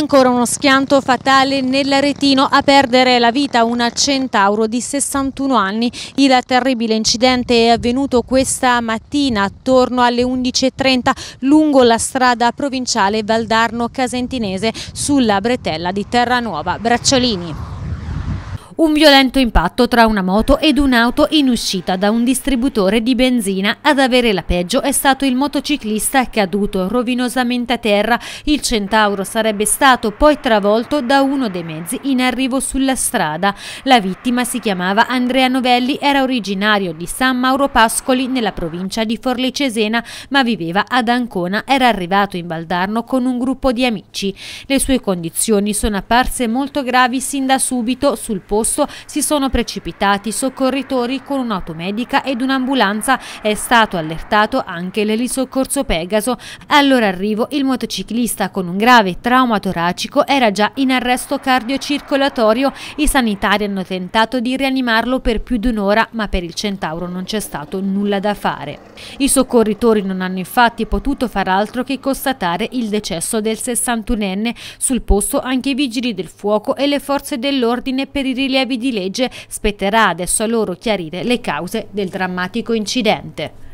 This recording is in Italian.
Ancora uno schianto fatale nell'Aretino a perdere la vita una centauro di 61 anni. Il terribile incidente è avvenuto questa mattina attorno alle 11.30 lungo la strada provinciale Valdarno-Casentinese sulla bretella di Terranuova Bracciolini. Un violento impatto tra una moto ed un'auto in uscita da un distributore di benzina. Ad avere la peggio è stato il motociclista caduto rovinosamente a terra. Il centauro sarebbe stato poi travolto da uno dei mezzi in arrivo sulla strada. La vittima si chiamava Andrea Novelli, era originario di San Mauro Pascoli nella provincia di Forlì Cesena, ma viveva ad Ancona. Era arrivato in Valdarno con un gruppo di amici. Le sue condizioni sono apparse molto gravi sin da subito sul posto posto si sono precipitati soccorritori con un'automedica ed un'ambulanza. È stato allertato anche l'elisoccorso Pegaso. Al loro arrivo il motociclista con un grave trauma toracico era già in arresto cardiocircolatorio. I sanitari hanno tentato di rianimarlo per più di un'ora ma per il centauro non c'è stato nulla da fare. I soccorritori non hanno infatti potuto far altro che constatare il decesso del 61enne. Sul posto anche i vigili del fuoco e le forze dell'ordine per i rilievi rilievi di legge, spetterà adesso a loro chiarire le cause del drammatico incidente.